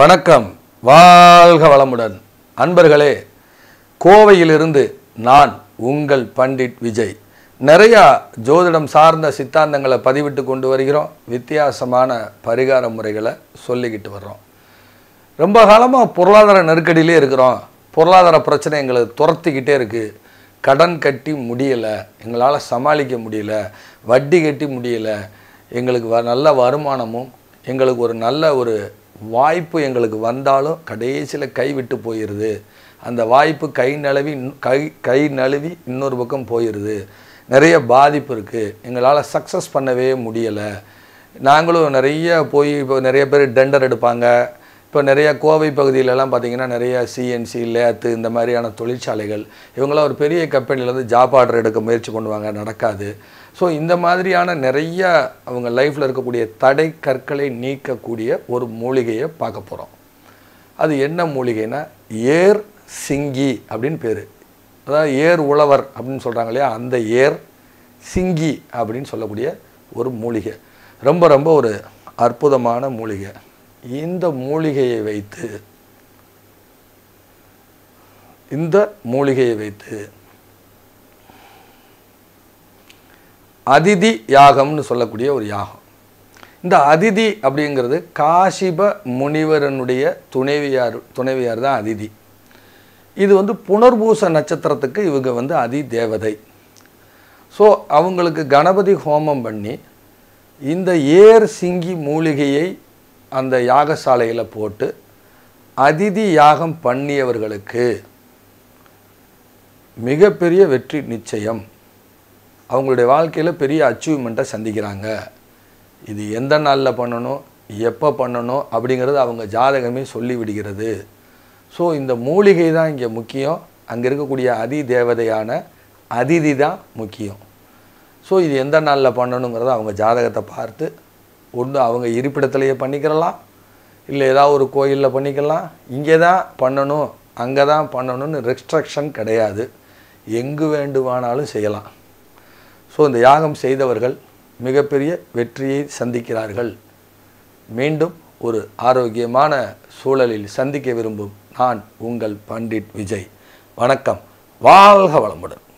வணக்கம் வாழ்க வளமுடன் அன்பர்களே கோவையிலிருந்து நான் உங்கள் பண்டிட் விஜய் நிறையா ஜோதிடம் சார்ந்த சித்தாந்தங்களை பதிவிட்டு கொண்டு வருகிறோம் வித்தியாசமான பரிகார முறைகளை சொல்லிக்கிட்டு வர்றோம் ரொம்ப காலமாக பொருளாதார நெருக்கடியிலே இருக்கிறோம் பொருளாதார பிரச்சனை எங்களை துரத்திக்கிட்டே இருக்குது கடன் கட்டி முடியலை எங்களால் சமாளிக்க முடியல வட்டி கட்டி முடியலை எங்களுக்கு வ நல்ல வருமானமும் எங்களுக்கு ஒரு நல்ல ஒரு வாய்ப்பு எங்களுக்கு வந்தாலும் கடைசியில் கைவிட்டு போயிடுது அந்த வாய்ப்பு கை நழுவி கை கை நழுவி இன்னொரு பக்கம் போயிடுது நிறைய பாதிப்பு இருக்குது எங்களால் சக்ஸஸ் பண்ணவே முடியலை நாங்களும் நிறைய போய் இப்போ நிறைய பேர் டெண்டர் எடுப்பாங்க இப்போ நிறையா கோவை பகுதியிலலாம் பார்த்திங்கன்னா நிறையா சிஎன்சி லேத்து இந்த மாதிரியான தொழிற்சாலைகள் இவங்களாம் ஒரு பெரிய கம்பெனிலேருந்து ஜாப் ஆர்டர் எடுக்க முயற்சி பண்ணுவாங்க நடக்காது ஸோ இந்த மாதிரியான நிறையா அவங்க லைஃப்பில் இருக்கக்கூடிய தடை கற்களை நீக்கக்கூடிய ஒரு மூலிகையை பார்க்க போகிறோம் அது என்ன மூலிகைனா ஏர் சிங்கி அப்படின்னு பேர் அதாவது ஏர் உழவர் அப்படின்னு சொல்கிறாங்க இல்லையா அந்த ஏர் சிங்கி அப்படின்னு சொல்லக்கூடிய ஒரு மூலிகை ரொம்ப ரொம்ப ஒரு அற்புதமான மூலிகை இந்த மூலிகையை வைத்து இந்த மூலிகையை வைத்து அதிதி யாகம்னு சொல்லக்கூடிய ஒரு யாகம் இந்த அதிதி அப்படிங்கிறது காசிப முனிவரனுடைய துணைவியார் துணைவியார் தான் அதிதி இது வந்து புனர்பூச நட்சத்திரத்துக்கு இவங்க வந்து அதி தேவதை ஸோ அவங்களுக்கு கணபதி ஹோமம் பண்ணி இந்த ஏர் சிங்கி மூலிகையை அந்த யாகசாலையில் போட்டு அதிதி யாகம் பண்ணியவர்களுக்கு மிகப்பெரிய வெற்றி நிச்சயம் அவங்களுடைய வாழ்க்கையில் பெரிய அச்சீவ்மெண்ட்டை சந்திக்கிறாங்க இது எந்த நாளில் பண்ணணும் எப்போ பண்ணணும் அப்படிங்கிறது அவங்க ஜாதகமே சொல்லி விடுகிறது ஸோ இந்த மூலிகை தான் இங்கே முக்கியம் அங்கே இருக்கக்கூடிய அதி தேவதையான அதிதி தான் முக்கியம் ஸோ இது எந்த நாளில் பண்ணணுங்கிறத அவங்க ஜாதகத்தை பார்த்து ஒன்று அவங்க இருப்பிடத்துலையே பண்ணிக்கிறலாம் இல்லை ஏதாவது ஒரு கோயிலில் பண்ணிக்கலாம் இங்கே தான் பண்ணணும் அங்கே தான் பண்ணணும்னு ரெஸ்ட்ரக்ஷன் கிடையாது எங்கு வேண்டுமானாலும் செய்யலாம் ஸோ இந்த யாகம் செய்தவர்கள் மிகப்பெரிய வெற்றியை சந்திக்கிறார்கள் மீண்டும் ஒரு ஆரோக்கியமான சூழலில் சந்திக்க விரும்பும் நான் உங்கள் பண்டிட் விஜய் வணக்கம் வாழ்க வளமுடன்